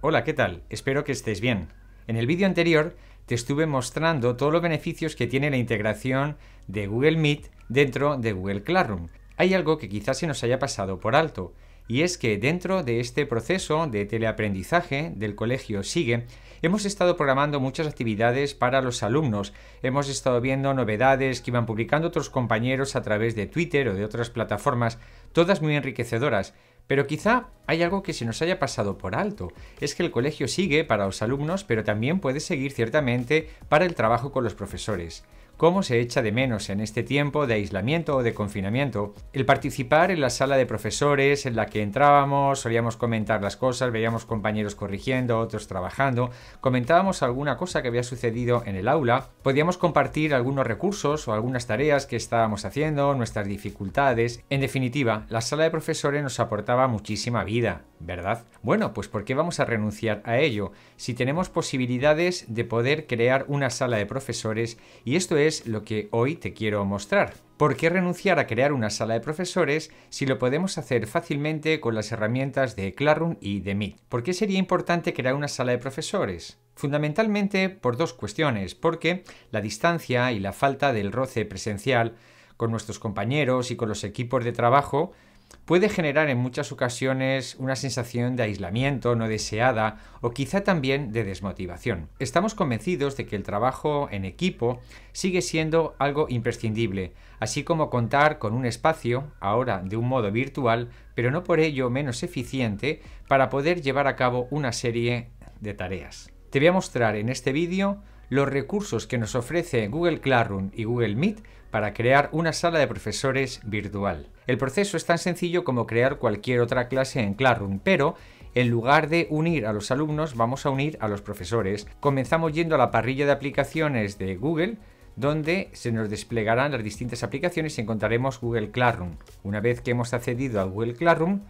Hola, ¿qué tal? Espero que estés bien. En el vídeo anterior te estuve mostrando todos los beneficios que tiene la integración de Google Meet dentro de Google Classroom. Hay algo que quizás se nos haya pasado por alto, y es que dentro de este proceso de teleaprendizaje del colegio Sigue, hemos estado programando muchas actividades para los alumnos, hemos estado viendo novedades que iban publicando otros compañeros a través de Twitter o de otras plataformas, todas muy enriquecedoras, pero quizá hay algo que se nos haya pasado por alto. Es que el colegio sigue para los alumnos, pero también puede seguir ciertamente para el trabajo con los profesores cómo se echa de menos en este tiempo de aislamiento o de confinamiento el participar en la sala de profesores en la que entrábamos, solíamos comentar las cosas, veíamos compañeros corrigiendo, otros trabajando, comentábamos alguna cosa que había sucedido en el aula, podíamos compartir algunos recursos o algunas tareas que estábamos haciendo, nuestras dificultades. En definitiva, la sala de profesores nos aportaba muchísima vida, ¿verdad? Bueno, pues ¿por qué vamos a renunciar a ello si tenemos posibilidades de poder crear una sala de profesores y esto es lo que hoy te quiero mostrar. ¿Por qué renunciar a crear una sala de profesores si lo podemos hacer fácilmente con las herramientas de Clarum y de Meet? ¿Por qué sería importante crear una sala de profesores? Fundamentalmente por dos cuestiones, porque la distancia y la falta del roce presencial con nuestros compañeros y con los equipos de trabajo puede generar en muchas ocasiones una sensación de aislamiento no deseada o quizá también de desmotivación. Estamos convencidos de que el trabajo en equipo sigue siendo algo imprescindible, así como contar con un espacio, ahora de un modo virtual, pero no por ello menos eficiente, para poder llevar a cabo una serie de tareas. Te voy a mostrar en este vídeo los recursos que nos ofrece Google Classroom y Google Meet para crear una sala de profesores virtual. El proceso es tan sencillo como crear cualquier otra clase en Classroom, pero en lugar de unir a los alumnos vamos a unir a los profesores. Comenzamos yendo a la parrilla de aplicaciones de Google donde se nos desplegarán las distintas aplicaciones y encontraremos Google Classroom. Una vez que hemos accedido a Google Classroom,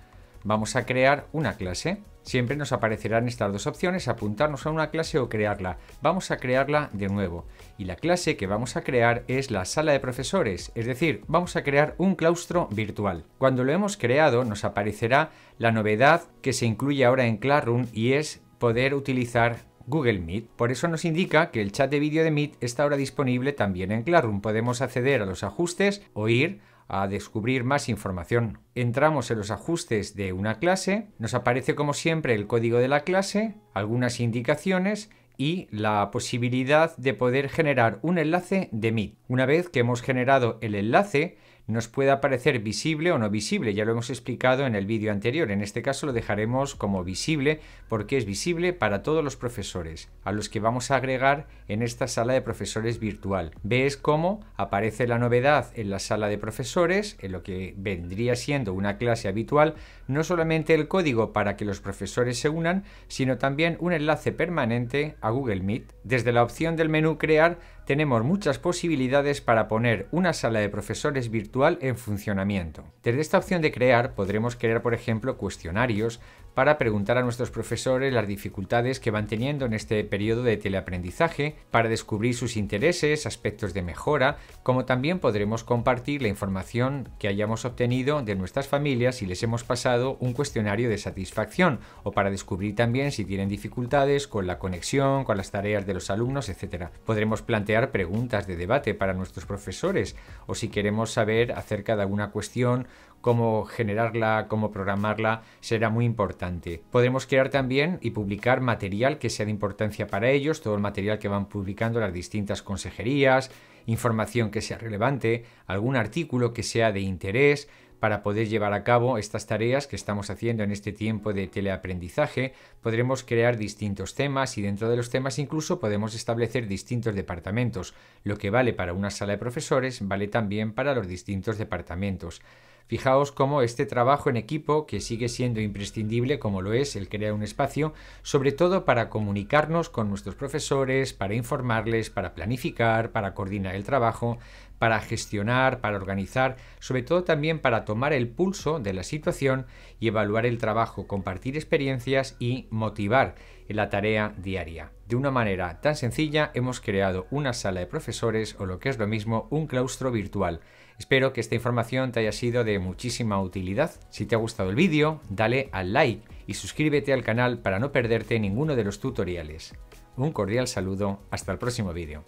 Vamos a crear una clase. Siempre nos aparecerán estas dos opciones, apuntarnos a una clase o crearla. Vamos a crearla de nuevo. Y la clase que vamos a crear es la sala de profesores, es decir, vamos a crear un claustro virtual. Cuando lo hemos creado nos aparecerá la novedad que se incluye ahora en Classroom y es poder utilizar Google Meet. Por eso nos indica que el chat de vídeo de Meet está ahora disponible también en Classroom. Podemos acceder a los ajustes o ir a descubrir más información. Entramos en los ajustes de una clase, nos aparece como siempre el código de la clase, algunas indicaciones y la posibilidad de poder generar un enlace de Meet. Una vez que hemos generado el enlace, nos puede aparecer visible o no visible. Ya lo hemos explicado en el vídeo anterior. En este caso lo dejaremos como visible porque es visible para todos los profesores a los que vamos a agregar en esta sala de profesores virtual. Ves cómo aparece la novedad en la sala de profesores, en lo que vendría siendo una clase habitual, no solamente el código para que los profesores se unan, sino también un enlace permanente a Google Meet. Desde la opción del menú crear tenemos muchas posibilidades para poner una sala de profesores virtual en funcionamiento. Desde esta opción de crear podremos crear, por ejemplo, cuestionarios para preguntar a nuestros profesores las dificultades que van teniendo en este periodo de teleaprendizaje, para descubrir sus intereses, aspectos de mejora, como también podremos compartir la información que hayamos obtenido de nuestras familias si les hemos pasado un cuestionario de satisfacción o para descubrir también si tienen dificultades con la conexión, con las tareas de los alumnos, etc. Podremos plantear preguntas de debate para nuestros profesores o si queremos saber acerca de alguna cuestión cómo generarla, cómo programarla, será muy importante. Podemos crear también y publicar material que sea de importancia para ellos, todo el material que van publicando las distintas consejerías, información que sea relevante, algún artículo que sea de interés, para poder llevar a cabo estas tareas que estamos haciendo en este tiempo de teleaprendizaje, podremos crear distintos temas y dentro de los temas incluso podemos establecer distintos departamentos. Lo que vale para una sala de profesores vale también para los distintos departamentos. Fijaos cómo este trabajo en equipo, que sigue siendo imprescindible como lo es el crear un espacio, sobre todo para comunicarnos con nuestros profesores, para informarles, para planificar, para coordinar el trabajo, para gestionar, para organizar, sobre todo también para tomar el pulso de la situación y evaluar el trabajo, compartir experiencias y motivar en la tarea diaria. De una manera tan sencilla hemos creado una sala de profesores o lo que es lo mismo, un claustro virtual. Espero que esta información te haya sido de muchísima utilidad. Si te ha gustado el vídeo, dale al like y suscríbete al canal para no perderte ninguno de los tutoriales. Un cordial saludo, hasta el próximo vídeo.